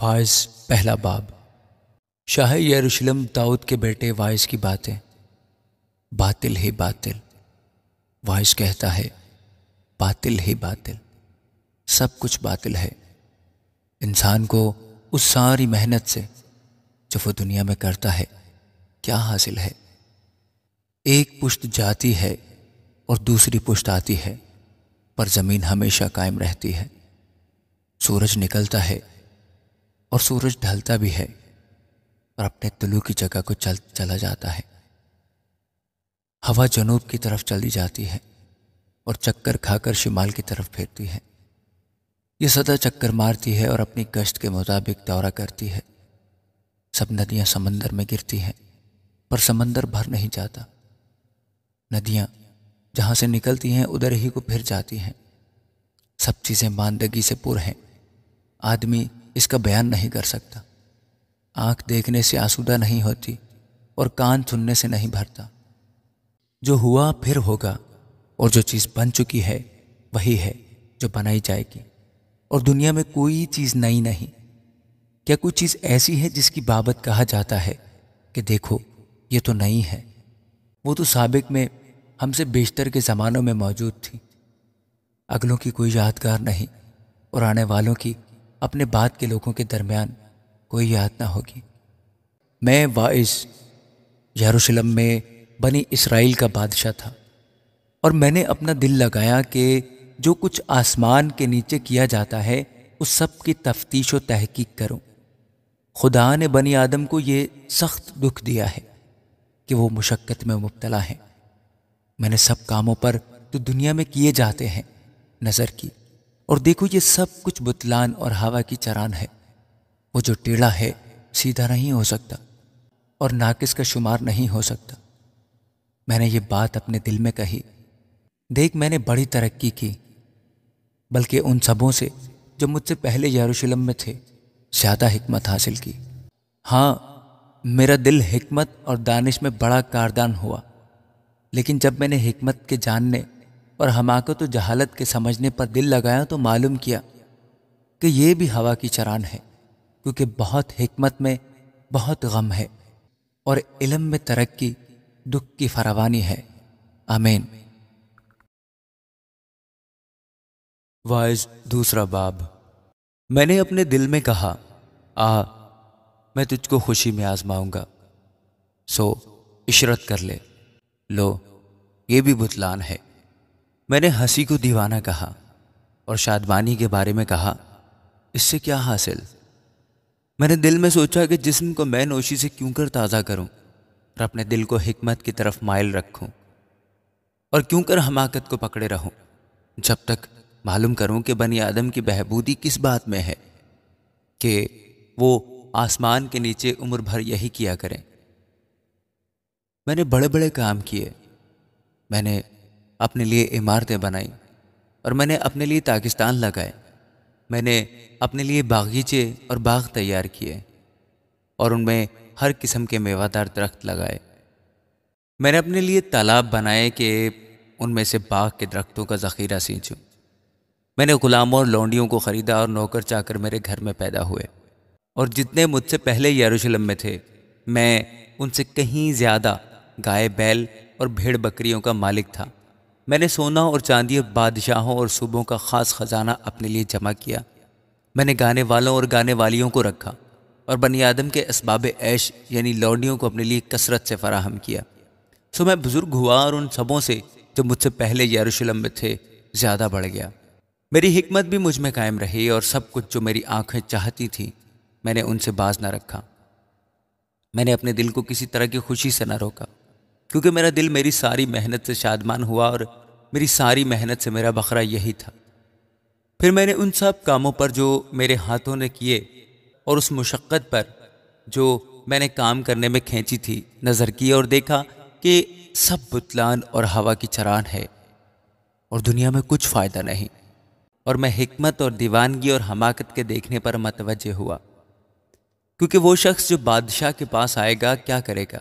फायस पहला बाब शाह यरूशलम दाऊद के बेटे वायस की बातें बातिल ही बातिल वायस कहता है बातिल ही बातिल सब कुछ बातिल है इंसान को उस सारी मेहनत से जो वो दुनिया में करता है क्या हासिल है एक पुश्त जाती है और दूसरी पुश्त आती है पर ज़मीन हमेशा कायम रहती है सूरज निकलता है और सूरज ढलता भी है और अपने तुलू की जगह को चल चला जाता है हवा जनूब की तरफ चली जाती है और चक्कर खाकर शिमाल की तरफ फिरती है यह सदा चक्कर मारती है और अपनी गश्त के मुताबिक दौरा करती है सब नदियाँ समंदर में गिरती हैं पर समंदर भर नहीं जाता नदियाँ जहाँ से निकलती हैं उधर ही को फिर जाती हैं सब चीज़ें मानदगी से पुर हैं आदमी इसका बयान नहीं कर सकता आंख देखने से आसुदा नहीं होती और कान सुनने से नहीं भरता जो हुआ फिर होगा और जो चीज़ बन चुकी है वही है जो बनाई जाएगी और दुनिया में कोई चीज़ नई नहीं क्या कोई चीज़ ऐसी है जिसकी बाबत कहा जाता है कि देखो ये तो नई है वो तो सबक में हमसे बेशतर के ज़मानों में मौजूद थी अगलों की कोई यादगार नहीं और आने वालों की अपने बाद के लोगों के दरमियान कोई याद ना होगी मैं वाइस यरूशलम में बनी इसराइल का बादशाह था और मैंने अपना दिल लगाया कि जो कुछ आसमान के नीचे किया जाता है उस सब की तफ्तीश व तहकीक करूं। खुदा ने बनी आदम को ये सख्त दुख दिया है कि वो मुशक्क़त में मुबतला है मैंने सब कामों पर जो दुनिया में किए जाते हैं नज़र की और देखो ये सब कुछ बुतलान और हवा की चरान है वो जो टेढ़ा है सीधा नहीं हो सकता और नाकिस का शुमार नहीं हो सकता मैंने ये बात अपने दिल में कही देख मैंने बड़ी तरक्की की बल्कि उन सबों से जो मुझसे पहले यरूशलम में थे ज़्यादा हमत हासिल की हाँ मेरा दिल हिकमत और दानिश में बड़ा कारदान हुआ लेकिन जब मैंने हमत के जानने और हमाकत तो जहालत के समझने पर दिल लगाया तो मालूम किया कि ये भी हवा की चरान है क्योंकि बहुत हिकमत में बहुत गम है और इलम में तरक्की दुख की फरावानी है आमीन वाइज दूसरा बाब मैंने अपने दिल में कहा आ मैं तुझको खुशी में आजमाऊंगा सो इशरत कर ले लो ये भी बुतलान है मैंने हंसी को दीवाना कहा और शादवानी के बारे में कहा इससे क्या हासिल मैंने दिल में सोचा कि जिस्म को मैं नोशी से क्यों कर ताज़ा करूं और अपने दिल को हिकमत की तरफ मायल रखूं और क्यों कर हमाकत को पकड़े रहूं जब तक मालूम करूं कि बनी आदम की बहबूदी किस बात में है कि वो आसमान के नीचे उम्र भर यही किया करें मैंने बड़े बड़े काम किए मैंने अपने लिए इमारतें बनाई और मैंने अपने लिए ताकिस्तान लगाए मैंने अपने लिए बागीचे और बाग तैयार किए और उनमें हर किस्म के मेवादार दरख्त लगाए मैंने अपने लिए तालाब बनाए कि उनमें से बाग के दरख्तों का ज़ख़ीरा सींचूँ मैंने ग़ुलामों और लौंडियों को ख़रीदा और नौकर चाकर मेरे घर में पैदा हुए और जितने मुझसे पहले यरूशलम में थे मैं उनसे कहीं ज़्यादा गाय बैल और भेड़ बकरियों का मालिक था मैंने सोना और चांदी बादशाहों और सूबों का ख़ास ख़जाना अपने लिए जमा किया मैंने गाने वालों और गाने वालियों को रखा और बनी आदम के इसबाब ऐश यानी लौडियों को अपने लिए कसरत से फराहम किया सो मैं बुज़ुर्ग हुआ और उन सबों से जो मुझसे पहले यरूशलम में थे ज़्यादा बढ़ गया मेरी हिकमत भी मुझ में कायम रही और सब कुछ जो मेरी आंखें चाहती थी मैंने उनसे बाज ना रखा मैंने अपने दिल को किसी तरह की खुशी से ना रोका क्योंकि मेरा दिल मेरी सारी मेहनत से शादमान हुआ और मेरी सारी मेहनत से मेरा बकरा यही था फिर मैंने उन सब कामों पर जो मेरे हाथों ने किए और उस मुशक्क़त पर जो मैंने काम करने में खींची थी नज़र की और देखा कि सब बुतलान और हवा की चरान है और दुनिया में कुछ फ़ायदा नहीं और मैं हमत और दीवानगी और हमाकत के देखने पर मतवजह हुआ क्योंकि वो शख्स जो बादशाह के पास आएगा क्या करेगा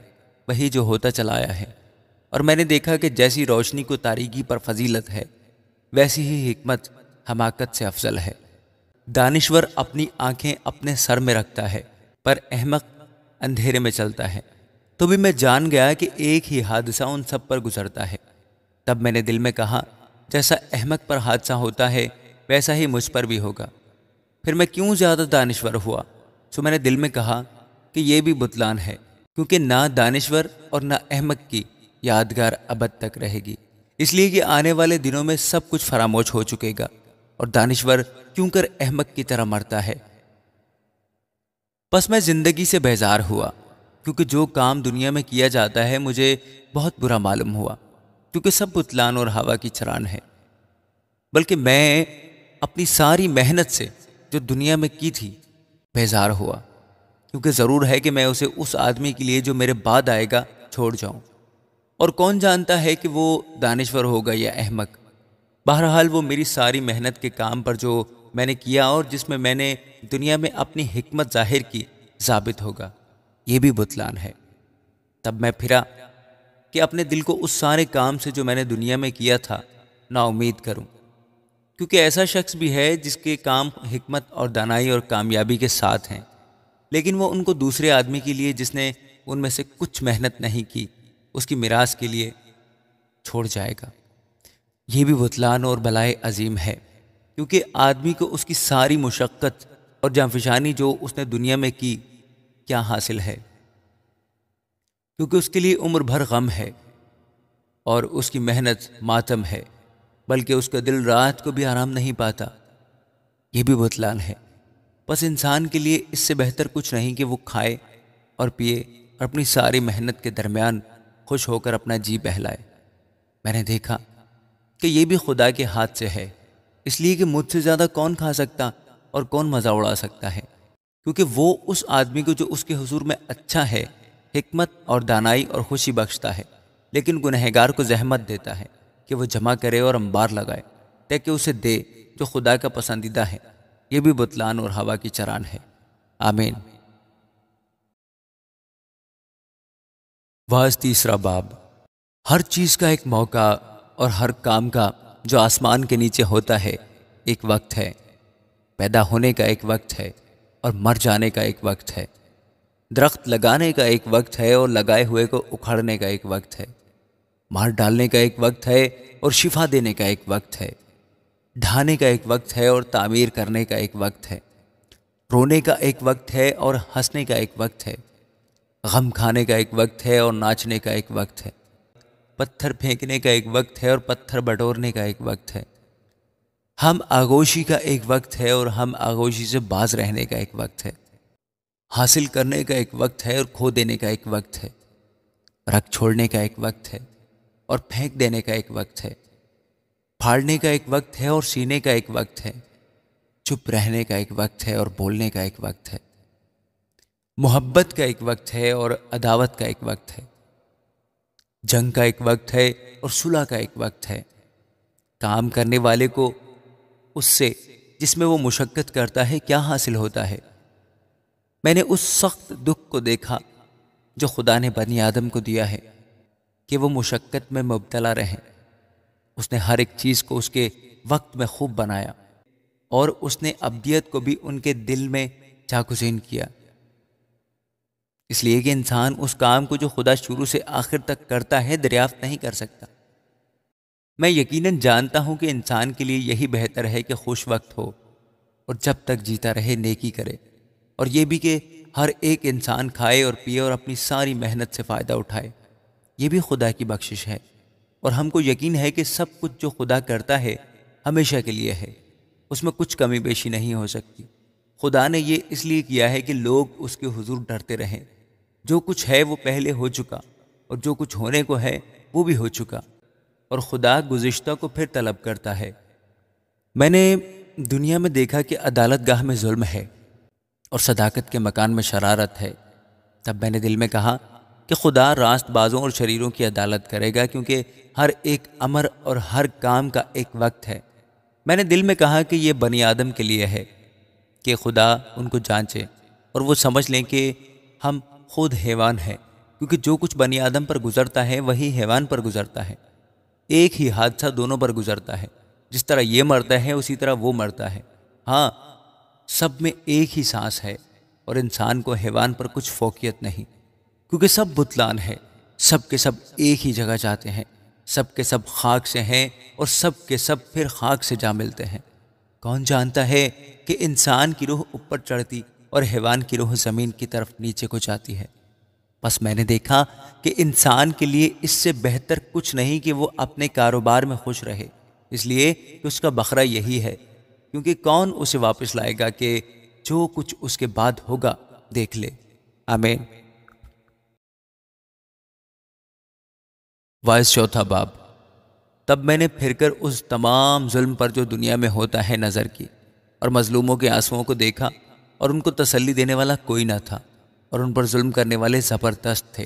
वही जो होता चला आया है और मैंने देखा कि जैसी रोशनी को तारीगी पर फजीलत है वैसी ही हमत हमाकत से अफजल है दानश्वर अपनी आंखें अपने सर में रखता है पर अहमक अंधेरे में चलता है तो भी मैं जान गया कि एक ही हादसा उन सब पर गुजरता है तब मैंने दिल में कहा जैसा अहमक पर हादसा होता है वैसा ही मुझ पर भी होगा फिर मैं क्यों ज़्यादा दानश्वर हुआ तो मैंने दिल में कहा कि यह भी बुतलान है क्योंकि ना दानश्वर और ना अहमक की यादगार अबद तक रहेगी इसलिए कि आने वाले दिनों में सब कुछ फरामोश हो चुकेगा और दानिश्वर क्यों कर अहमक की तरह मरता है बस मैं ज़िंदगी से बेजार हुआ क्योंकि जो काम दुनिया में किया जाता है मुझे बहुत बुरा मालूम हुआ क्योंकि सब बुतलान और हवा की चरान है बल्कि मैं अपनी सारी मेहनत से जो दुनिया में की थी बेजार हुआ क्योंकि ज़रूर है कि मैं उसे उस आदमी के लिए जो मेरे बाद आएगा छोड़ जाऊं और कौन जानता है कि वो दानश्वर होगा या अहमक बहरहाल वो मेरी सारी मेहनत के काम पर जो मैंने किया और जिसमें मैंने दुनिया में अपनी हिकमत जाहिर की साबित होगा ये भी बुतलान है तब मैं फिरा कि अपने दिल को उस सारे काम से जो मैंने दुनिया में किया था नाउमीद करूं क्योंकि ऐसा शख्स भी है जिसके काम हिकमत और दानाई और कामयाबी के साथ हैं लेकिन वो उनको दूसरे आदमी के लिए जिसने उनमें से कुछ मेहनत नहीं की उसकी मिराज के लिए छोड़ जाएगा यह भी बतलान और भलाए अजीम है क्योंकि आदमी को उसकी सारी मुशक्क़त और जानफिशानी जो उसने दुनिया में की क्या हासिल है क्योंकि उसके लिए उम्र भर गम है और उसकी मेहनत मातम है बल्कि उसका दिल रात को भी आराम नहीं पाता यह भी बतलान है बस इंसान के लिए इससे बेहतर कुछ नहीं कि वो खाए और पिए और अपनी सारी मेहनत के दरमियान खुश होकर अपना जी बहलाए मैंने देखा कि यह भी खुदा के हाथ से है इसलिए कि मुझसे ज़्यादा कौन खा सकता और कौन मज़ा उड़ा सकता है क्योंकि वो उस आदमी को जो उसके हजूर में अच्छा है हमत और दानाई और खुशी बख्शता है लेकिन गुनहगार को जहमत देता है कि वह जमा करे और अंबार लगाए ताकि उसे दे जो खुदा का पसंदीदा है ये भी बुतलान और हवा की चरान है आमीन वाज तीसरा बाब हर चीज़ का एक मौका और हर काम का जो आसमान के नीचे होता है एक वक्त है पैदा होने का एक वक्त है और मर जाने का एक वक्त है दरख्त लगाने का एक वक्त है और लगाए हुए को उखाड़ने का एक वक्त है मार डालने का एक वक्त है और शिफा देने का एक वक्त है ढाने का एक वक्त है और तामीर करने का एक वक्त है रोने का एक वक्त है और हंसने का एक वक्त है गम खाने का एक वक्त है और नाचने का एक वक्त है पत्थर फेंकने का एक वक्त है और पत्थर बटोरने का एक वक्त है हम आगोशी का एक वक्त है और हम आगोशी से बाज रहने का एक वक्त है हासिल करने का एक वक्त है और खो देने का एक वक्त है रख छोड़ने का एक वक्त है और फेंक देने का एक वक्त है फाड़ने का एक वक्त है और सीने का एक वक्त है चुप रहने का एक वक्त है और बोलने का एक वक्त है मोहब्बत का एक वक्त है और अदावत का एक वक्त है जंग का एक वक्त है और सुलह का एक वक्त है काम करने वाले को उससे जिसमें वो मुशक्क़त करता है क्या हासिल होता है मैंने उस सख्त दुख को देखा जो खुदा ने बनी आदम को दिया है कि वो मुशक्क़त में मुबतला रहें उसने हर एक चीज़ को उसके वक्त में खूब बनाया और उसने अब्दियत को भी उनके दिल में चाकुसिन किया इसलिए कि इंसान उस काम को जो खुदा शुरू से आखिर तक करता है दरियाफ्त नहीं कर सकता मैं यकीनन जानता हूं कि इंसान के लिए यही बेहतर है कि खुश वक्त हो और जब तक जीता रहे नेकी करे और ये भी कि हर एक इंसान खाए और पिए और अपनी सारी मेहनत से फ़ायदा उठाए ये भी खुदा की बख्शिश है और हमको यकीन है कि सब कुछ जो खुदा करता है हमेशा के लिए है उसमें कुछ कमी बेशी नहीं हो सकती खुदा ने ये इसलिए किया है कि लोग उसके हुजूर डरते रहें जो कुछ है वो पहले हो चुका और जो कुछ होने को है वो भी हो चुका और खुदा गुज्त को फिर तलब करता है मैंने दुनिया में देखा कि अदालत गाह में जुल्म है और सदाकत के मकान में शरारत है तब मैंने दिल में कहा कि खुदा रास्त बाज़ों और शरीरों की अदालत करेगा क्योंकि हर एक अमर और हर काम का एक वक्त है मैंने दिल में कहा कि यह बनी आदम के लिए है कि खुदा उनको जांचे और वो समझ लें कि हम खुद हैवान है क्योंकि जो कुछ बनी आदम पर गुजरता है वही हैवान पर गुजरता है एक ही हादसा दोनों पर गुजरता है जिस तरह ये मरता है उसी तरह वो मरता है हाँ सब में एक ही सांस है और इंसान को हैवान पर कुछ फोकियत नहीं क्योंकि सब बुतलान है सब के सब एक ही जगह जाते हैं सब के सब खाक से हैं और सब के सब फिर खाक से जा मिलते हैं कौन जानता है कि इंसान की रूह ऊपर चढ़ती और हैवान की रूह ज़मीन की तरफ नीचे को जाती है बस मैंने देखा कि इंसान के लिए इससे बेहतर कुछ नहीं कि वो अपने कारोबार में खुश रहे इसलिए कि उसका बखरा यही है क्योंकि कौन उसे वापस लाएगा कि जो कुछ उसके बाद होगा देख ले आमीन वायस चौथा बाब तब मैंने फिरकर उस तमाम जुल्म पर जो दुनिया में होता है नज़र की और मज़लूमों के आंसुओं को देखा और उनको तसल्ली देने वाला कोई ना था और उन पर जुल्म करने वाले ज़बरदस्त थे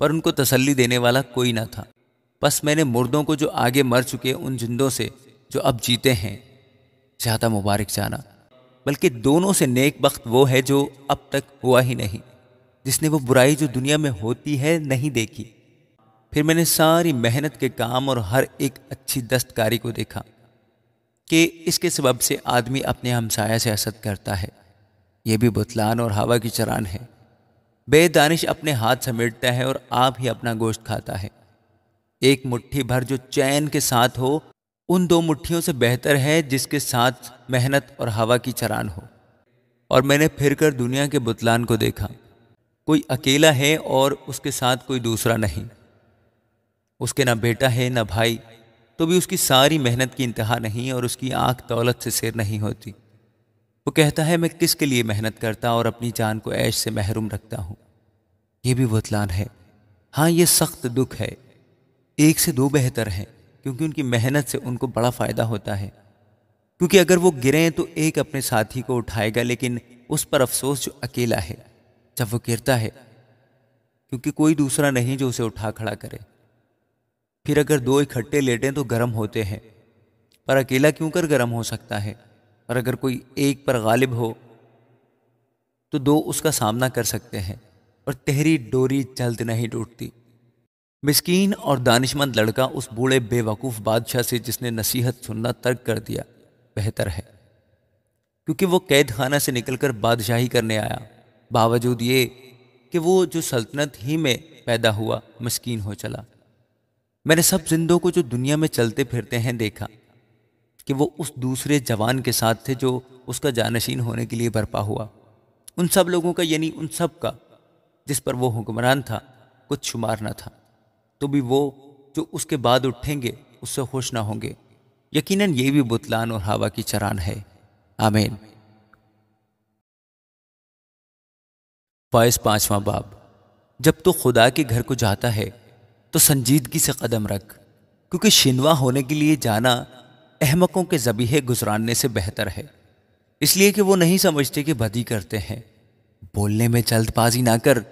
पर उनको तसल्ली देने वाला कोई ना था बस मैंने मुर्दों को जो आगे मर चुके उन जिंदों से जो अब जीते हैं ज़्यादा मुबारक जाना बल्कि दोनों से नेक वक्त वो है जो अब तक हुआ ही नहीं जिसने वो बुराई जो दुनिया में होती है नहीं देखी फिर मैंने सारी मेहनत के काम और हर एक अच्छी दस्तकारी को देखा कि इसके सबब से आदमी अपने हमसाया से असद करता है ये भी बुतलान और हवा की चरान है बेदानिश अपने हाथ समेटता है और आप ही अपना गोश्त खाता है एक मुट्ठी भर जो चैन के साथ हो उन दो मुट्ठियों से बेहतर है जिसके साथ मेहनत और हवा की चरान हो और मैंने फिर कर दुनिया के बुतलान को देखा कोई अकेला है और उसके साथ कोई दूसरा नहीं उसके ना बेटा है ना भाई तो भी उसकी सारी मेहनत की इंतहा नहीं और उसकी आँख दौलत से सिर नहीं होती वो कहता है मैं किसके लिए मेहनत करता और अपनी जान को ऐश से महरूम रखता हूँ ये भी बतलान है हाँ ये सख्त दुख है एक से दो बेहतर हैं क्योंकि उनकी मेहनत से उनको बड़ा फ़ायदा होता है क्योंकि अगर वो गिरें तो एक अपने साथी को उठाएगा लेकिन उस पर अफसोस जो अकेला है जब वो गिरता है क्योंकि कोई दूसरा नहीं जो उसे उठा खड़ा करे फिर अगर दो इकट्ठे लेटें तो गर्म होते हैं पर अकेला क्यों कर गर्म हो सकता है और अगर कोई एक पर गालिब हो तो दो उसका सामना कर सकते हैं और तेहरी डोरी जल्द नहीं टूटती मिसकीन और दानिशमंद लड़का उस बूढ़े बेवकूफ़ बादशाह से जिसने नसीहत सुनना तर्क कर दिया बेहतर है क्योंकि वो कैद खाना से निकलकर बादशाही करने आया बावजूद ये कि वो जो सल्तनत ही में पैदा हुआ मस्किन हो चला मैंने सब जिंदों को जो दुनिया में चलते फिरते हैं देखा कि वो उस दूसरे जवान के साथ थे जो उसका जानशीन होने के लिए बर्पा हुआ उन सब लोगों का यानी उन सब का जिस पर वो हुक्मरान था कुछ शुमार ना था तो भी वो जो उसके बाद उठेंगे उससे खुश ना होंगे यकीनन ये भी बुतलान और हवा की चरान है आमीन बाईस पांचवा बाब जब तू तो खुदा के घर को जाता है तो संजीदगी से कदम रख क्योंकि शिनवा होने के लिए जाना अहमकों के जबीहे गुजरानने से बेहतर है इसलिए कि वो नहीं समझते कि भदी करते हैं बोलने में जल्दबाजी ना कर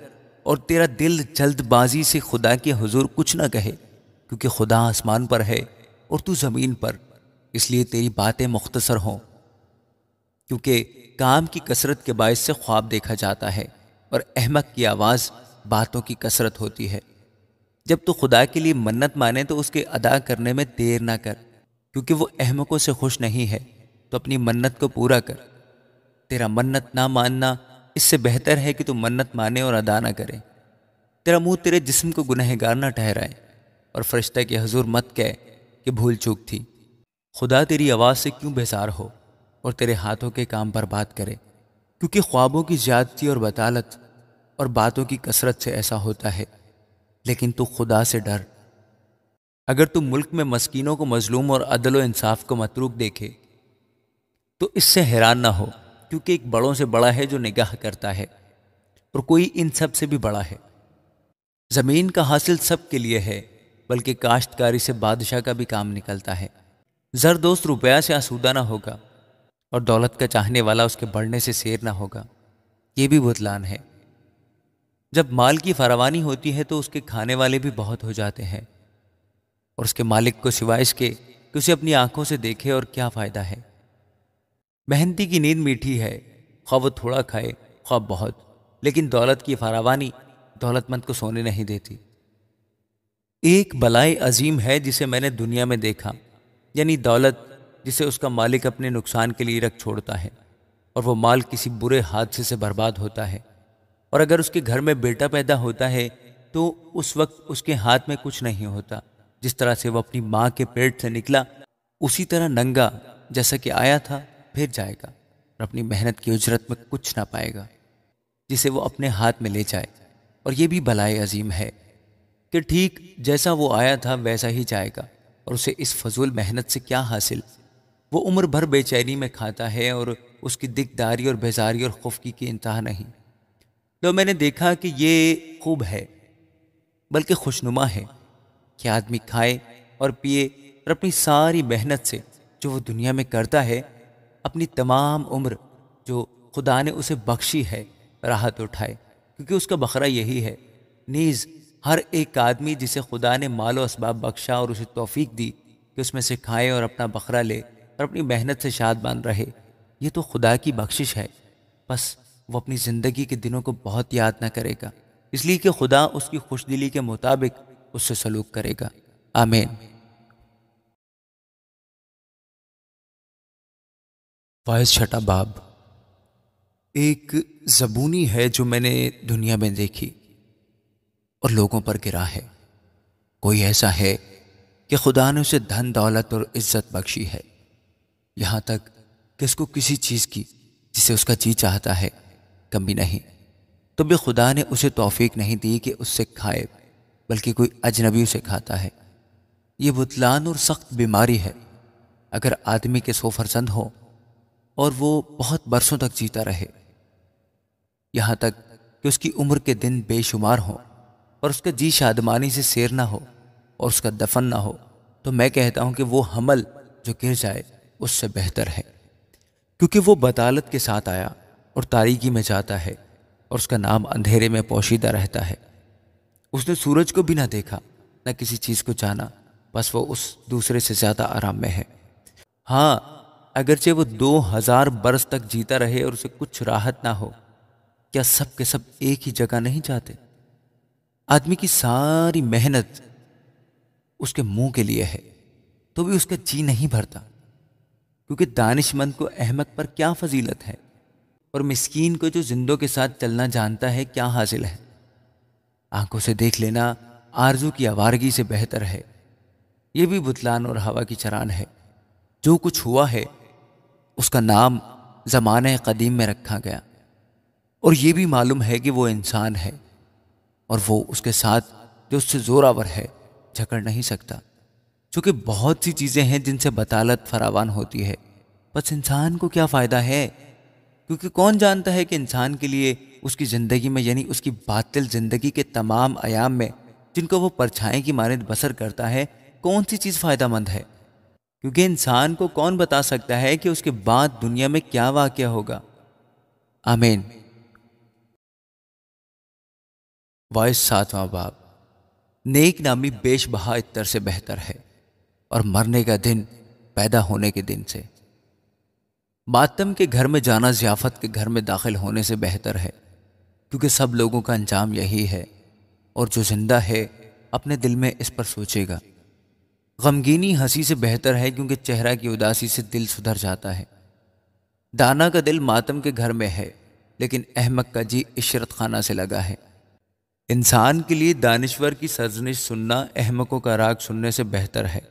और तेरा दिल जल्दबाजी से खुदा के हजूर कुछ ना कहे क्योंकि खुदा आसमान पर है और तू ज़मीन पर इसलिए तेरी बातें मुख्तसर हों क्योंकि काम की कसरत के बायस से ख्वाब देखा जाता है और अहमक की आवाज़ बातों की कसरत होती है जब तू खुदा के लिए मन्नत माने तो उसके अदा करने में देर ना कर क्योंकि वो अहमकों से खुश नहीं है तो अपनी मन्नत को पूरा कर तेरा मन्नत ना मानना इससे बेहतर है कि तू मन्नत माने और अदा ना करे तेरा मुंह तेरे जिस्म को गुनहगार ना ठहराए और फरिश्ता के हजूर मत कह कि भूल चूक थी खुदा तेरी आवाज़ से क्यों बेजार हो और तेरे हाथों के काम पर बात करे क्योंकि ख्वाबों की ज्यादती और बतालत और बातों की कसरत से ऐसा होता है लेकिन तू खुदा से डर अगर तुम मुल्क में मस्किनों को मजलूम और अदल इंसाफ को मतरूक देखे तो इससे हैरान ना हो क्योंकि एक बड़ों से बड़ा है जो निगाह करता है और कोई इन सब से भी बड़ा है ज़मीन का हासिल सब के लिए है बल्कि काश्तकारी से बादशाह का भी काम निकलता है जरदोस्त रुपया से आसूदा ना होगा और दौलत का चाहने वाला उसके बढ़ने से शेर ना होगा ये भी बुतलान है जब माल की फरावानी होती है तो उसके खाने वाले भी बहुत हो जाते हैं और उसके मालिक को सिवाय इसके कि उसे अपनी आंखों से देखे और क्या फ़ायदा है मेहनती की नींद मीठी है ख्वा वो थोड़ा खाए ख्वा बहुत लेकिन दौलत की फरावानी दौलतमंद को सोने नहीं देती एक बलाए अजीम है जिसे मैंने दुनिया में देखा यानी दौलत जिसे उसका मालिक अपने नुकसान के लिए रख छोड़ता है और वो माल किसी बुरे हादसे से बर्बाद होता है और अगर उसके घर में बेटा पैदा होता है तो उस वक्त उसके हाथ में कुछ नहीं होता जिस तरह से वो अपनी माँ के पेट से निकला उसी तरह नंगा जैसा कि आया था फिर जाएगा और अपनी मेहनत की उजरत में कुछ ना पाएगा जिसे वो अपने हाथ में ले जाए और ये भी भलाए अजीम है कि ठीक जैसा वो आया था वैसा ही जाएगा और उसे इस फजूल मेहनत से क्या हासिल वो उम्र भर बेचैनी में खाता है और उसकी दिकदारी और बेजारी और खुफकी की इंतहा नहीं तो मैंने देखा कि ये खूब है बल्कि खुशनुमा है कि आदमी खाए और पिए और अपनी सारी मेहनत से जो वो दुनिया में करता है अपनी तमाम उम्र जो खुदा ने उसे बख्शी है राहत उठाए क्योंकि उसका बकरा यही है नीज़ हर एक आदमी जिसे खुदा ने मालो इसबाब बख्शा और उसे तोफ़ी दी कि उसमें से खाए और अपना बकरा ले और अपनी मेहनत से शाद बांध रहे ये तो खुदा की बख्शिश है बस वो अपनी ज़िंदगी के दिनों को बहुत याद ना करेगा इसलिए कि खुदा उसकी खुश दिली के मुताबिक उससे सलूक करेगा आमीन बाईस छठा बाब एक जबूनी है जो मैंने दुनिया में देखी और लोगों पर गिरा है कोई ऐसा है कि खुदा ने उसे धन दौलत और इज्जत बख्शी है यहां तक कि उसको किसी चीज़ की जिसे उसका जी चाहता है कमी नहीं तो भी खुदा ने उसे तौफीक नहीं दी कि उससे खाए बल्कि कोई अजनबी उसे खाता है ये बुतलान और सख्त बीमारी है अगर आदमी के सो फरसंद हो और वो बहुत बरसों तक जीता रहे यहाँ तक कि उसकी उम्र के दिन बेशुमार हो और उसका जी शादमानी से शेर ना हो और उसका दफन ना हो तो मैं कहता हूँ कि वो हमल जो गिर जाए उससे बेहतर है क्योंकि वो बदालत के साथ आया और तारीकी में जाता है और उसका नाम अंधेरे में पोशीदा रहता है उसने सूरज को भी ना देखा न किसी चीज़ को जाना बस वो उस दूसरे से ज़्यादा आराम में है हाँ अगरचे वो दो हज़ार बरस तक जीता रहे और उसे कुछ राहत ना हो क्या सब के सब एक ही जगह नहीं जाते आदमी की सारी मेहनत उसके मुंह के लिए है तो भी उसका जी नहीं भरता क्योंकि दानिशमंद को अहमक पर क्या फजीलत है और मिस्कीन को जो जिंदों के साथ चलना जानता है क्या हासिल है आंखों से देख लेना आरजू की आवारगी से बेहतर है ये भी बुतलान और हवा की चरान है जो कुछ हुआ है उसका नाम ज़माने कदीम में रखा गया और ये भी मालूम है कि वो इंसान है और वो उसके साथ जो उससे जोरावर है झकड़ नहीं सकता चूँकि बहुत सी चीज़ें हैं जिनसे बतालत फरावान होती है बस इंसान को क्या फ़ायदा है क्योंकि कौन जानता है कि इंसान के लिए उसकी ज़िंदगी में यानी उसकी बातिल ज़िंदगी के तमाम आयाम में जिनको वो परछाएं की मानद बसर करता है कौन सी चीज़ फ़ायदा है क्योंकि इंसान को कौन बता सकता है कि उसके बाद दुनिया में क्या वाक्य होगा आमीन वॉइस सातवां बाब नेक नामी बेश बहा इतर से बेहतर है और मरने का दिन पैदा होने के दिन से मातम के घर में जाना जियाफत के घर में दाखिल होने से बेहतर है क्योंकि सब लोगों का अंजाम यही है और जो जिंदा है अपने दिल में इस पर सोचेगा गमगीनी हंसी से बेहतर है क्योंकि चेहरा की उदासी से दिल सुधर जाता है दाना का दिल मातम के घर में है लेकिन अहमद का जी इशरत खाना से लगा है इंसान के लिए दानश्वर की सरजनिश सुनना अहमकों का राग सुनने से बेहतर है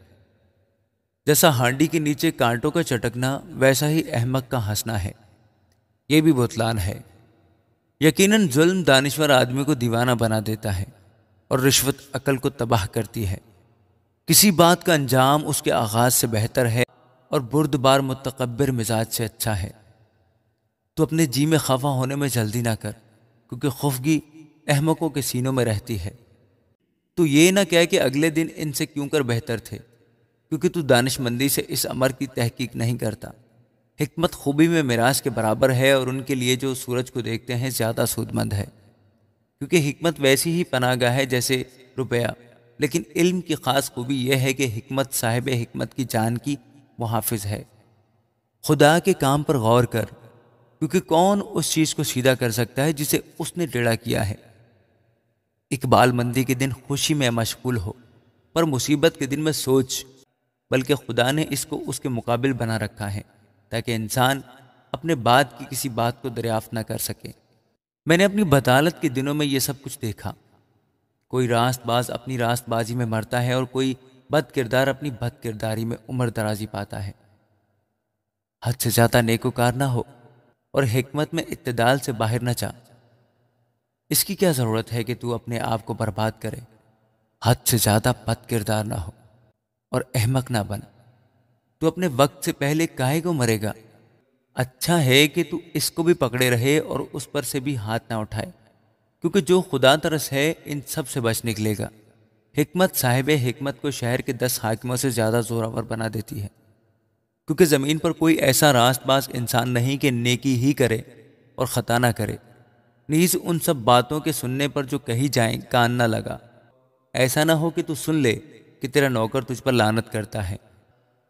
जैसा हांडी के नीचे कांटों का चटकना वैसा ही अहमक का हंसना है यह भी बुतलान है यकीनन जुल्म दानश्वर आदमी को दीवाना बना देता है और रिश्वत अकल को तबाह करती है किसी बात का अंजाम उसके आगाज़ से बेहतर है और बुर्दबार मतकबर मिजाज से अच्छा है तो अपने जी में खफा होने में जल्दी ना कर क्योंकि खुफगी अहमकों के सीनों में रहती है तो ये ना कह कि अगले दिन इनसे क्यों कर बेहतर थे क्योंकि तू दानिशमंदी से इस अमर की तहकीक नहीं करता हमत खूबी में मिराज के बराबर है और उनके लिए जो सूरज को देखते हैं ज़्यादा सूदमंद है क्योंकि हमत वैसी ही पनागा है जैसे रुपया लेकिन इल्म की ख़ास खूबी यह है कि हमत साहिब हमत की जान की मुहाफ़ है खुदा के काम पर गौर कर क्योंकि कौन उस चीज़ को सीधा कर सकता है जिसे उसने टेढ़ा किया है इकबाल मंदी के दिन खुशी में मशगूल हो पर मुसीबत के दिन में सोच बल्कि खुदा ने इसको उसके मुकाबिल बना रखा है ताकि इंसान अपने बाद की किसी बात को दरियाफ्त ना कर सके मैंने अपनी बदालत के दिनों में ये सब कुछ देखा कोई रास्तबाज अपनी रास्तबाजी में मरता है और कोई बद किरदार अपनी बद किरदारी में उम्र दराजी पाता है हद से ज़्यादा नेकोकार ना हो और हमत में इतदाल से बाहर ना जा इसकी क्या ज़रूरत है कि तू अपने आप को बर्बाद करे हद से ज़्यादा बद किरदार ना हो और अहमक ना बना तू अपने वक्त से पहले काहे को मरेगा अच्छा है कि तू इसको भी पकड़े रहे और उस पर से भी हाथ ना उठाए क्योंकि जो खुदा तरस है इन सब से बच निकलेगा हिकमत साहिब हिकमत को शहर के दस हाकिमों से ज़्यादा जोरावर बना देती है क्योंकि ज़मीन पर कोई ऐसा रास्तबाज इंसान नहीं कि नेकी ही करे और ख़ता ना करे नीज तो उन सब बातों के सुनने पर जो कही जाएं कान ना लगा ऐसा ना हो कि तू सुन ले कि तेरा नौकर तुझ पर लानत करता है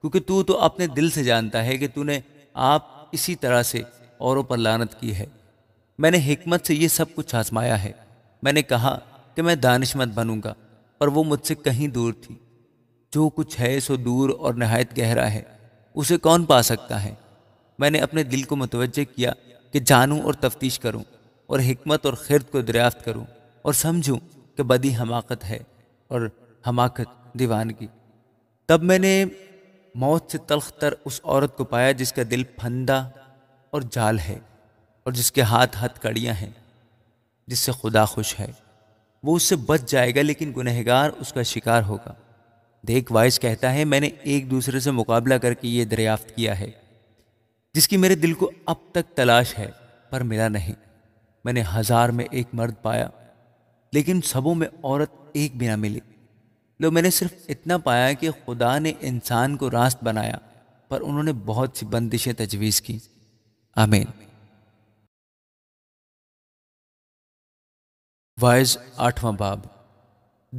क्योंकि तू तो अपने दिल से जानता है कि तूने आप इसी तरह से औरों पर लानत की है मैंने हिकमत से ये सब कुछ आजमाया है मैंने कहा कि मैं दानिशमंद बनूंगा पर वो मुझसे कहीं दूर थी जो कुछ है सो दूर और नहायत गहरा है उसे कौन पा सकता है मैंने अपने दिल को मतवज किया कि जानूं और तफ्तीश करूं और हिकमत और ख़िरद को दरियाफ्त करूं और समझूं कि बदी हमाकत है और हमाकत दीवानगी तब मैंने मौत से तलख तर उस औरत को पाया जिसका दिल फंदा और जाल है और जिसके हाथ कड़ियाँ हैं जिससे खुदा खुश है वो उससे बच जाएगा लेकिन गुनहगार उसका शिकार होगा देख वाइस कहता है मैंने एक दूसरे से मुकाबला करके ये दरियाफ्त किया है जिसकी मेरे दिल को अब तक तलाश है पर मिला नहीं मैंने हजार में एक मर्द पाया लेकिन सबों में औरत एक बिना मिली लो तो मैंने सिर्फ इतना पाया कि खुदा ने इंसान को रास्त बनाया पर उन्होंने बहुत सी बंदिशें तजवीज़ की आमीन वायज आठवां बाब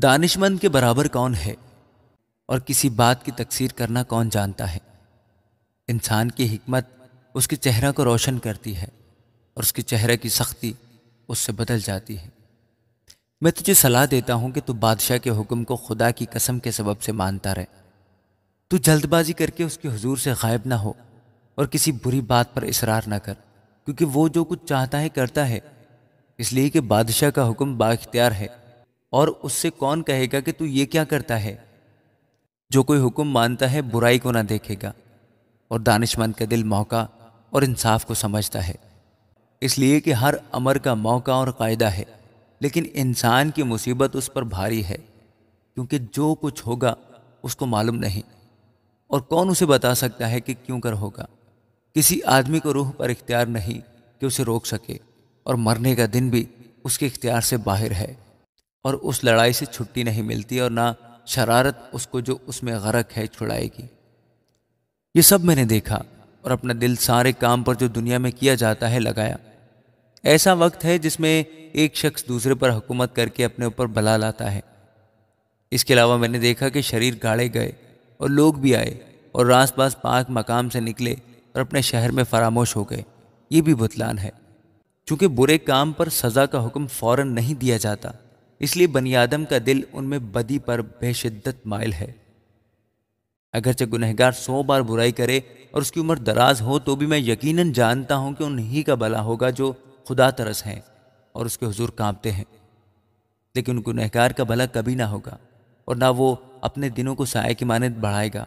दानिशमंद के बराबर कौन है और किसी बात की तकसीर करना कौन जानता है इंसान की हमत उसके चेहरा को रोशन करती है और उसके चेहरे की सख्ती उससे बदल जाती है मैं तुझे सलाह देता हूँ कि तू बादशाह के हुक्म को खुदा की कसम के सबब से मानता रहे तू जल्दबाजी करके उसके हजूर से गायब ना हो और किसी बुरी बात पर इसरार ना कर क्योंकि वो जो कुछ चाहता है करता है इसलिए कि बादशाह का हुक्म बाख्तियार है और उससे कौन कहेगा कि तू ये क्या करता है जो कोई हुक्म मानता है बुराई को ना देखेगा और दानिशमंद का दिल मौका और इंसाफ को समझता है इसलिए कि हर अमर का मौका और कायदा है लेकिन इंसान की मुसीबत उस पर भारी है क्योंकि जो कुछ होगा उसको मालूम नहीं और कौन उसे बता सकता है कि क्यों कर होगा किसी आदमी को रूह पर इख्तियार नहीं कि उसे रोक सके और मरने का दिन भी उसके इख्तियार से बाहर है और उस लड़ाई से छुट्टी नहीं मिलती और ना शरारत उसको जो उसमें गरक है छुड़ाएगी ये सब मैंने देखा और अपना दिल सारे काम पर जो दुनिया में किया जाता है लगाया ऐसा वक्त है जिसमें एक शख्स दूसरे पर हुकूमत करके अपने ऊपर भला लाता है इसके अलावा मैंने देखा कि शरीर गाड़े गए और लोग भी आए और रास पास पाक मकाम से निकले और अपने शहर में फरामोश हो गए ये भी बुतलान है चूंकि बुरे काम पर सज़ा का हुक्म फ़ौर नहीं दिया जाता इसलिए बनी आदम का दिल उनमें बदी पर बेशिद्दत मायल है अगरचे गुनहगार सौ बार बुराई करे और उसकी उम्र दराज हो तो भी मैं यकीनन जानता हूँ कि उन्हीं का भला होगा जो खुदा तरस हैं और उसके हजूर कांपते हैं लेकिन गुनहकार का भला कभी ना होगा और ना वो अपने दिनों को साय की मानद बढ़ाएगा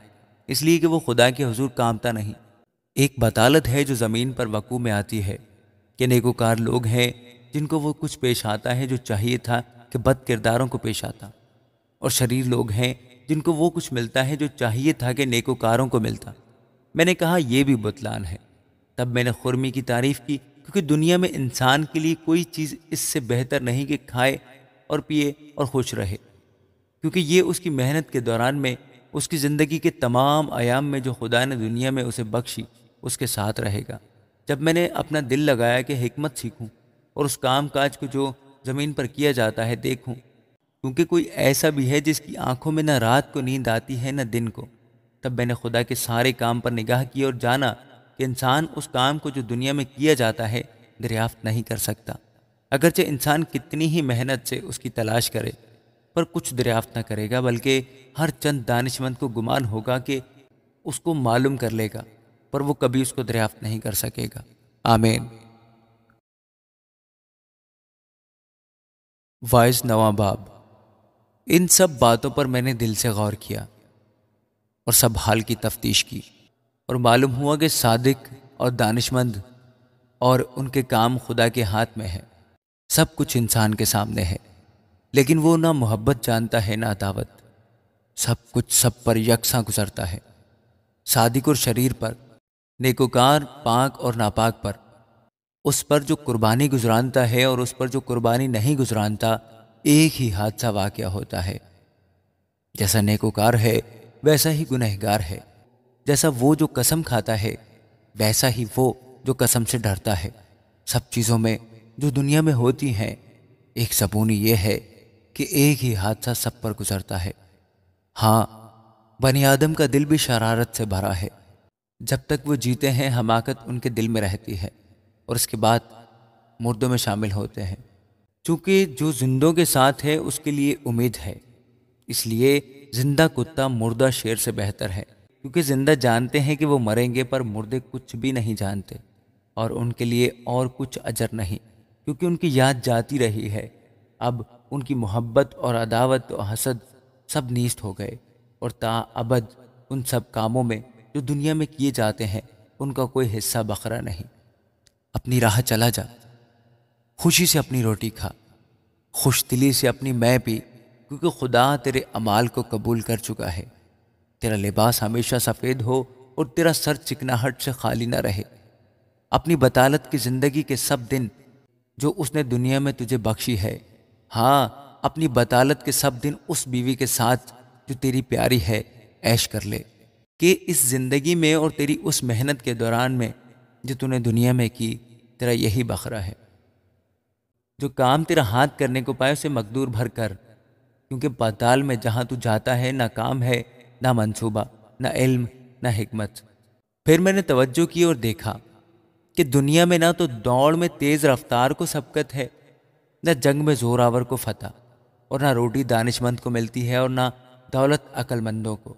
इसलिए कि वो खुदा के हजूर कामता नहीं एक बतालत है जो ज़मीन पर वकू में आती है कि नेकोकार लोग हैं जिनको वो कुछ पेश आता है जो चाहिए था कि बद किरदारों को पेश आता और शरीर लोग हैं जिनको वो कुछ मिलता है जो चाहिए था कि नेकोकारों को मिलता मैंने कहा यह भी बतलान है तब मैंने खुरमी की तारीफ़ की क्योंकि दुनिया में इंसान के लिए कोई चीज़ इससे बेहतर नहीं कि खाए और पिए और खुश रहे क्योंकि ये उसकी मेहनत के दौरान में उसकी ज़िंदगी के तमाम आयाम में जो खुदा ने दुनिया में उसे बख्शी उसके साथ रहेगा जब मैंने अपना दिल लगाया कि हमत सीखूँ और उस काम काज को जो ज़मीन पर किया जाता है देखूँ क्योंकि कोई ऐसा भी है जिसकी आंखों में ना रात को नींद आती है ना दिन को तब मैंने खुदा के सारे काम पर निगाह की और जाना कि इंसान उस काम को जो दुनिया में किया जाता है दरियाफ्त नहीं कर सकता अगरचे इंसान कितनी ही मेहनत से उसकी तलाश करे पर कुछ दरियाफ्त ना करेगा बल्कि हर चंद दानिशमंद को गुमान होगा कि उसको मालूम कर लेगा पर वो कभी उसको दरियाफ्त नहीं कर सकेगा आमीन वाइस नवाबाब इन सब बातों पर मैंने दिल से गौर किया और सब हाल की तफ्तीश की और मालूम हुआ कि सादिक और दानिशमंद और उनके काम खुदा के हाथ में है सब कुछ इंसान के सामने है लेकिन वो ना मोहब्बत जानता है ना दावत सब कुछ सब पर यकसा गुजरता है सादिक और शरीर पर नेकोकार पाक और नापाक पर उस पर जो कुर्बानी गुजरानता है और उस पर जो कुर्बानी नहीं गुजरानता एक ही हादसा वाक्य होता है जैसा नेकोकार है वैसा ही गुनहगार है जैसा वो जो कसम खाता है वैसा ही वो जो कसम से डरता है सब चीज़ों में जो दुनिया में होती हैं एक सबूनी यह है कि एक ही हादसा सब पर गुजरता है हाँ बनी आदम का दिल भी शरारत से भरा है जब तक वो जीते हैं हमाकत उनके दिल में रहती है और उसके बाद मुर्दों में शामिल होते हैं चूँकि जो जिंदों के साथ है उसके लिए उम्मीद है इसलिए जिंदा कुत्ता मुर्दा शेर से बेहतर है क्योंकि ज़िंदा जानते हैं कि वो मरेंगे पर मुर्दे कुछ भी नहीं जानते और उनके लिए और कुछ अजर नहीं क्योंकि उनकी याद जाती रही है अब उनकी मोहब्बत और अदावत और हसद सब नीस्त हो गए और ताअबद उन सब कामों में जो दुनिया में किए जाते हैं उनका कोई हिस्सा बकरा नहीं अपनी राह चला जा खुशी से अपनी रोटी खा खुश दिली से अपनी मैं पी क्योंकि खुदा तेरे अमाल को कबूल कर चुका है तेरा लिबास हमेशा सफ़ेद हो और तेरा सर चिकनाहट से खाली ना रहे अपनी बतालत की ज़िंदगी के सब दिन जो उसने दुनिया में तुझे बख्शी है हाँ अपनी बतालत के सब दिन उस बीवी के साथ जो तेरी प्यारी है ऐश कर ले कि इस ज़िंदगी में और तेरी उस मेहनत के दौरान में जो तूने दुनिया में की तेरा यही बखरा है जो काम तेरा हाथ करने को पाए उसे मकदूर भर कर क्योंकि पाताल में जहाँ तू जाता है ना काम है ना मंसूबा ना इल्म ना हमत फिर मैंने तवज्जो की और देखा कि दुनिया में ना तो दौड़ में तेज़ रफ्तार को सबकत है ना जंग में जोरावर को फतह और ना रोटी दानिशमंद को मिलती है और ना दौलत अकलमंदों को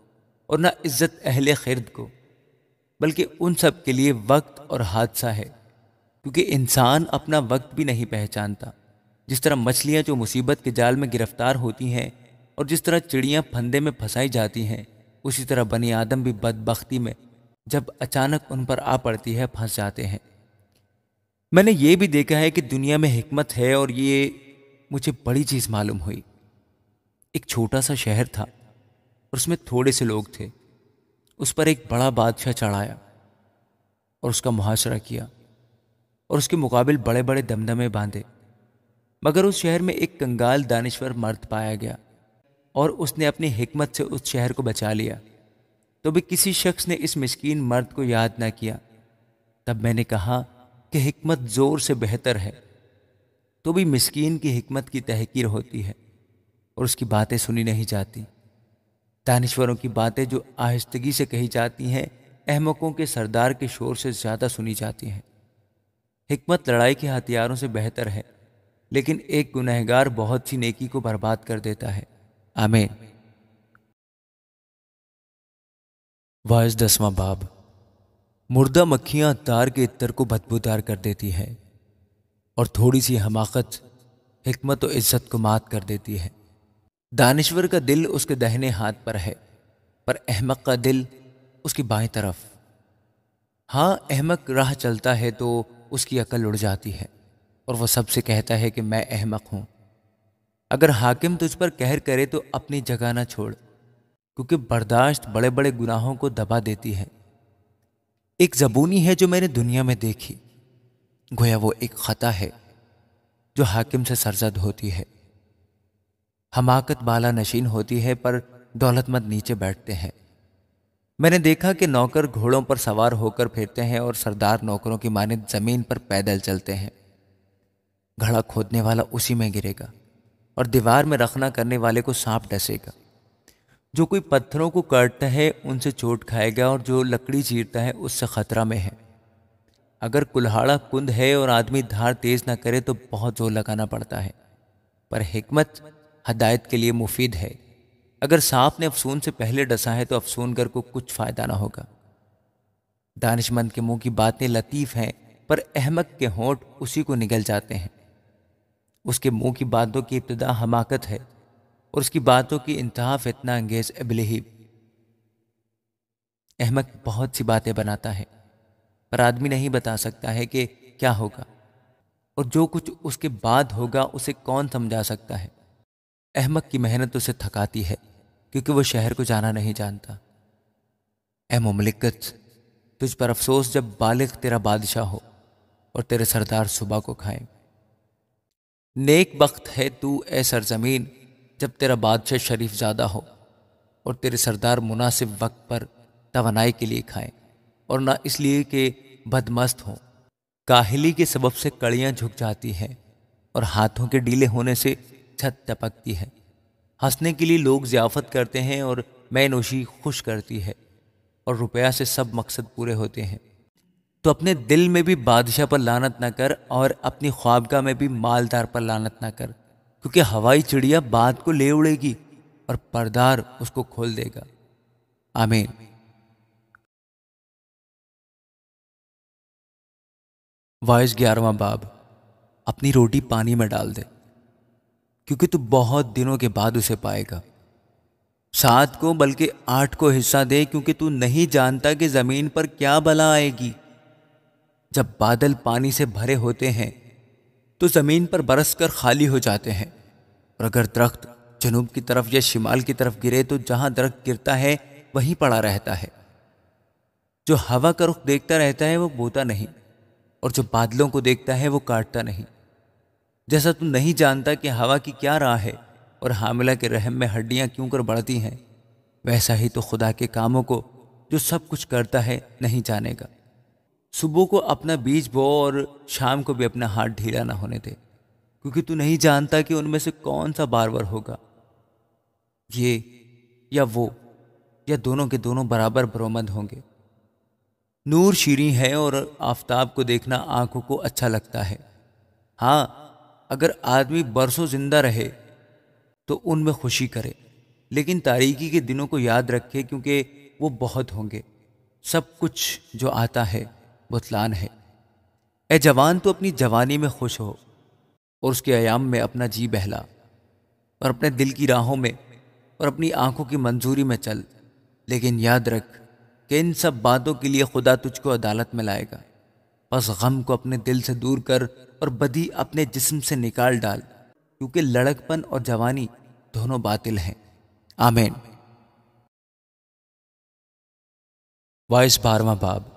और ना इज्जत अहल खिरद को बल्कि उन सब के लिए वक्त और हादसा है क्योंकि इंसान अपना वक्त भी नहीं पहचानता जिस तरह मछलियाँ जो मुसीबत के जाल में गिरफ्तार होती हैं और जिस तरह चिड़ियाँ फंदे में फंसाई जाती हैं उसी तरह बनी आदम भी बदबख्ती में जब अचानक उन पर आ पड़ती है फंस जाते हैं मैंने ये भी देखा है कि दुनिया में हिकमत है और ये मुझे बड़ी चीज़ मालूम हुई एक छोटा सा शहर था और उसमें थोड़े से लोग थे उस पर एक बड़ा बादशाह चढ़ाया और उसका मुहाशरा किया और उसके मुकाबिल बड़े बड़े दमदमे बांधे मगर उस शहर में एक कंगाल दानश्वर मर्द पाया गया और उसने अपनी हमत से उस शहर को बचा लिया तो भी किसी शख्स ने इस मिसकीन मर्द को याद ना किया तब मैंने कहा कि हमत ज़ोर से बेहतर है तो भी मिसकीन की हमत की तहकीर होती है और उसकी बातें सुनी नहीं जाती दानश्वरों की बातें जो आहिस्तगी से कही जाती हैं अहमकों के सरदार के शोर से ज़्यादा सुनी जाती हैं हिकमत लड़ाई के हथियारों से बेहतर है लेकिन एक गुनहगार बहुत सी नेकी को बर्बाद कर देता है आमीन वायस दसवां बाब मुर्दा मक्खियां तार के इतर को बदबूदार कर देती हैं और थोड़ी सी हमाकत हिकमत और इज्जत को मात कर देती है दानश्वर का दिल उसके दहने हाथ पर है पर अहमक का दिल उसकी बाएं तरफ हाँ अहमक राह चलता है तो उसकी अकल उड़ जाती है और वह सबसे कहता है कि मैं अहमक हूँ अगर हाकिम तुझ पर कहर करे तो अपनी जगह ना छोड़ क्योंकि बर्दाश्त बड़े बड़े गुनाहों को दबा देती है एक जबूनी है जो मैंने दुनिया में देखी गोया वो एक ख़ता है जो हाकिम से सरजद होती है हमाकत बाला नशीन होती है पर दौलतमंद नीचे बैठते हैं मैंने देखा कि नौकर घोड़ों पर सवार होकर फिरते हैं और सरदार नौकरों की माने जमीन पर पैदल चलते हैं घड़ा खोदने वाला उसी में गिरेगा और दीवार में रखना करने वाले को सांप डसेगा जो कोई पत्थरों को काटता है उनसे चोट खाएगा और जो लकड़ी चीरता है उससे खतरा में है अगर कुल्हाड़ा कुंद है और आदमी धार तेज ना करे तो बहुत जोर लगाना पड़ता है पर हमत हदायत के लिए मुफीद है अगर सांप ने अफसून से पहले डसा है तो अफसूनगर को कुछ फ़ायदा ना होगा दानिशमंद के मुंह की बातें लतीफ़ हैं पर अहमक के होंठ उसी को निगल जाते हैं उसके मुंह की बातों की इब्तदा हमाकत है और उसकी बातों की इंतहा फितना अंगेज अबलहीब अहमक बहुत सी बातें बनाता है पर आदमी नहीं बता सकता है कि क्या होगा और जो कुछ उसके बाद होगा उसे कौन समझा सकता है अहमक की मेहनत उसे थकाती है क्योंकि वह शहर को जाना नहीं जानता ए मुमलिकत तुझ पर अफसोस जब बालिग तेरा बादशाह हो और तेरे सरदार सुबह को खाएं नेक वक्त है तू ए सरजमीन जब तेरा बादशाह शरीफ ज़्यादा हो और तेरे सरदार मुनासिब वक्त पर तोानाई के लिए खाएं और ना इसलिए कि बदमस्त हों काहली के सबब से कड़ियाँ झुक जाती हैं और हाथों के डीले होने से छत टपकती है हंसने के लिए लोग ज़ियाफ़त करते हैं और मैनोशी नोशी खुश करती है और रुपया से सब मकसद पूरे होते हैं तो अपने दिल में भी बादशाह पर लानत ना कर और अपनी ख्वाबगा में भी मालदार पर लानत ना कर क्योंकि हवाई चिड़िया बात को ले उड़ेगी और परदार उसको खोल देगा आमीन वायस ग्यारहवा बाब अपनी रोटी पानी में डाल दे क्योंकि तू बहुत दिनों के बाद उसे पाएगा सात को बल्कि आठ को हिस्सा दे क्योंकि तू नहीं जानता कि ज़मीन पर क्या बला आएगी जब बादल पानी से भरे होते हैं तो ज़मीन पर बरस कर खाली हो जाते हैं और अगर दरख्त जनूब की तरफ या शिमाल की तरफ गिरे तो जहाँ दरख्त गिरता है वहीं पड़ा रहता है जो हवा का रुख देखता रहता है वो बोता नहीं और जो बादलों को देखता है वो काटता नहीं जैसा तुम नहीं जानता कि हवा की क्या राह है और हामिला के रहम में हड्डियाँ क्यों कर बढ़ती हैं वैसा ही तो खुदा के कामों को जो सब कुछ करता है नहीं जानेगा सुबह को अपना बीज बो और शाम को भी अपना हाथ ढीला ना होने दे क्योंकि तू नहीं जानता कि उनमें से कौन सा बार बार होगा ये या वो या दोनों के दोनों बराबर भ्रोमंद होंगे नूर शीरी है और आफताब को देखना आंखों को अच्छा लगता है हाँ अगर आदमी बरसों जिंदा रहे तो उनमें खुशी करे लेकिन तारीकी के दिनों को याद रखे क्योंकि वो बहुत होंगे सब कुछ जो आता है बतलान है ए जवान तो अपनी जवानी में खुश हो और उसके आयाम में अपना जी बहला और अपने दिल की राहों में और अपनी आंखों की मंजूरी में चल लेकिन याद रख कि इन सब बातों के लिए खुदा तुझको अदालत में लाएगा बस गम को अपने दिल से दूर कर और बदी अपने जिस्म से निकाल डाल क्योंकि लड़कपन और जवानी दोनों बातिल हैं आमेन वाइस बारवा बाब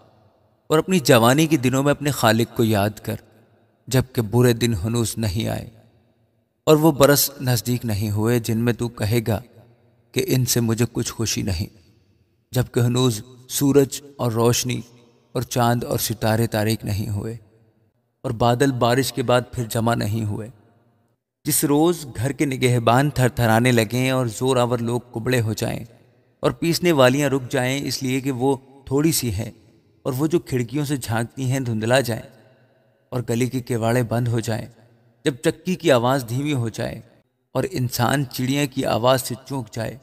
और अपनी जवानी के दिनों में अपने खालिक को याद कर जबकि बुरे दिन हनूस नहीं आए और वो बरस नज़दीक नहीं हुए जिनमें तू कहेगा कि इनसे मुझे कुछ खुशी नहीं जबकि हनूज सूरज और रोशनी और चांद और सितारे तारीख नहीं हुए और बादल बारिश के बाद फिर जमा नहीं हुए जिस रोज़ घर के निगहबान थरथराने लगें और ज़ोर आवर लोग कुबड़े हो जाएं और पीसने वालियां रुक जाएं इसलिए कि वो थोड़ी सी हैं और वो जो खिड़कियों से झांकती हैं धुंधला जाए और गली के किवाड़े बंद हो जाए जब चक्की की आवाज़ धीमी हो जाए और इंसान चिड़िया की आवाज़ से चूक जाए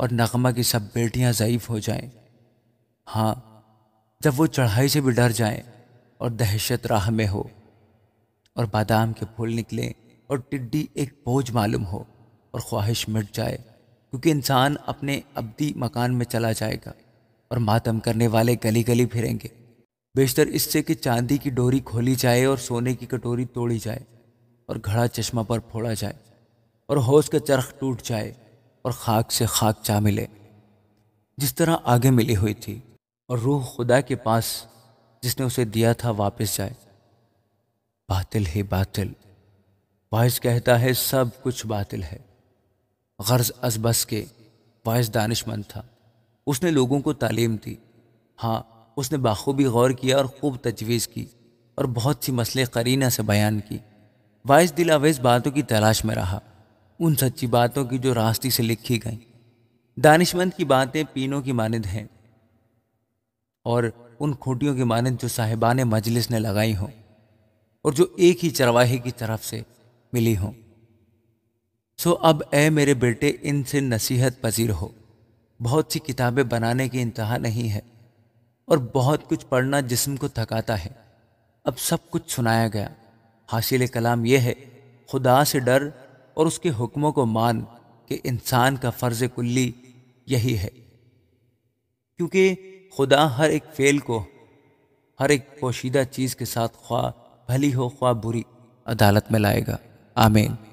और नगमा की सब बेटियां ज़यीफ़ हो जाएं हाँ जब वो चढ़ाई से भी डर जाए और दहशत राह में हो और बादाम के फूल निकले और टिड्डी एक बोझ मालूम हो और ख्वाहिश मिट जाए क्योंकि इंसान अपने अब्दी मकान में चला जाएगा और मातम करने वाले गली गली फिरेंगे बेशतर इससे कि चांदी की डोरी खोली जाए और सोने की कटोरी तोड़ी जाए और घड़ा चश्मा पर फोड़ा जाए और होश का चरख टूट जाए और खाक से खाक चा मिले जिस तरह आगे मिली हुई थी और रूह खुदा के पास जिसने उसे दिया था वापस जाए बातिल ही बातिल वाइस कहता है सब कुछ बातिल है गर्ज अजबस के वाइस दानिशमंद था उसने लोगों को तालीम दी हाँ उसने बाखूबी गौर किया और खूब तजवीज़ की और बहुत सी मसले करीना से बयान की वाइस दिल बातों की तलाश में रहा उन सच्ची बातों की जो रास्ती से लिखी गई दानिशमंद की बातें पीनों की मानद हैं और उन खोटियों की मानद जो साहिबान मजलिस ने लगाई हों और जो एक ही चरवाहे की तरफ से मिली हों सो अब ए मेरे बेटे इनसे नसीहत पजीर हो बहुत सी किताबें बनाने की इंतहा नहीं है और बहुत कुछ पढ़ना जिस्म को थकाता है अब सब कुछ सुनाया गया हासिल कलाम यह है खुदा से डर और उसके हुक्मों को मान कि इंसान का फ़र्ज़ कुल्ली यही है क्योंकि खुदा हर एक फेल को हर एक पोशीदा चीज़ के साथ ख्वा भली हो ख्वा बुरी अदालत में लाएगा आमीन